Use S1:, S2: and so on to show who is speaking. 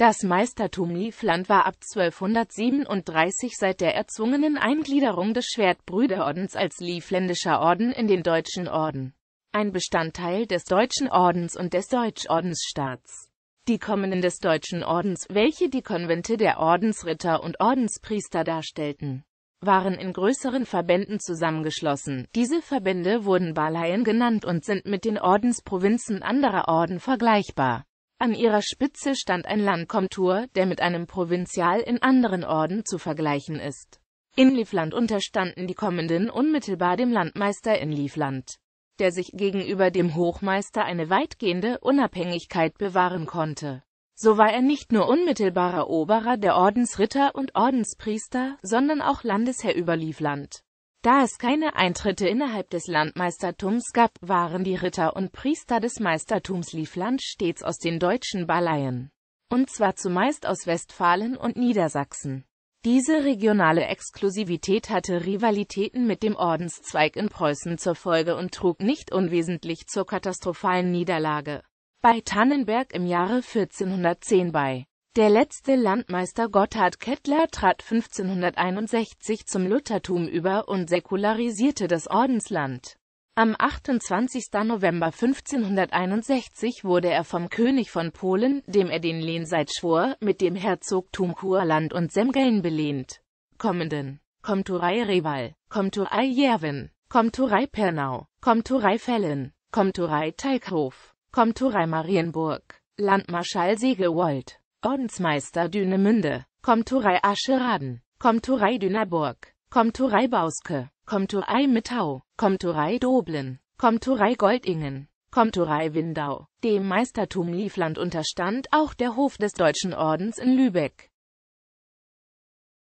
S1: Das Meistertum Livland war ab 1237 seit der erzwungenen Eingliederung des Schwertbrüderordens als Livländischer Orden in den Deutschen Orden ein Bestandteil des Deutschen Ordens und des Deutschordensstaats. Die Kommenden des Deutschen Ordens, welche die Konvente der Ordensritter und Ordenspriester darstellten, waren in größeren Verbänden zusammengeschlossen. Diese Verbände wurden Baleien genannt und sind mit den Ordensprovinzen anderer Orden vergleichbar. An ihrer Spitze stand ein Landkomtur, der mit einem Provinzial in anderen Orden zu vergleichen ist. In Livland unterstanden die Kommenden unmittelbar dem Landmeister in Livland, der sich gegenüber dem Hochmeister eine weitgehende Unabhängigkeit bewahren konnte. So war er nicht nur unmittelbarer Oberer der Ordensritter und Ordenspriester, sondern auch Landesherr über Livland. Da es keine Eintritte innerhalb des Landmeistertums gab, waren die Ritter und Priester des Meistertums Liefland stets aus den deutschen Balleien, und zwar zumeist aus Westfalen und Niedersachsen. Diese regionale Exklusivität hatte Rivalitäten mit dem Ordenszweig in Preußen zur Folge und trug nicht unwesentlich zur katastrophalen Niederlage bei Tannenberg im Jahre 1410 bei. Der letzte Landmeister Gotthard Kettler trat 1561 zum Luthertum über und säkularisierte das Ordensland. Am 28. November 1561 wurde er vom König von Polen, dem er den Lehnseid schwor, mit dem Herzogtum Kurland und Semgeln belehnt. Kommenden Komturei Reval, Komturei Jerwin, Komturei Pernau, Komturei Fellen, Komturei Teighof, Komturei Marienburg, Landmarschall Segewold. Ordensmeister Dünemünde, Komturei Ascheraden, Komturei Dünaburg, Komturei Bauske, Komturei Mittau, Komturei Doblin, Komturei Goldingen, Komturei Windau. Dem Meistertum Liefland unterstand auch der Hof des Deutschen Ordens in Lübeck.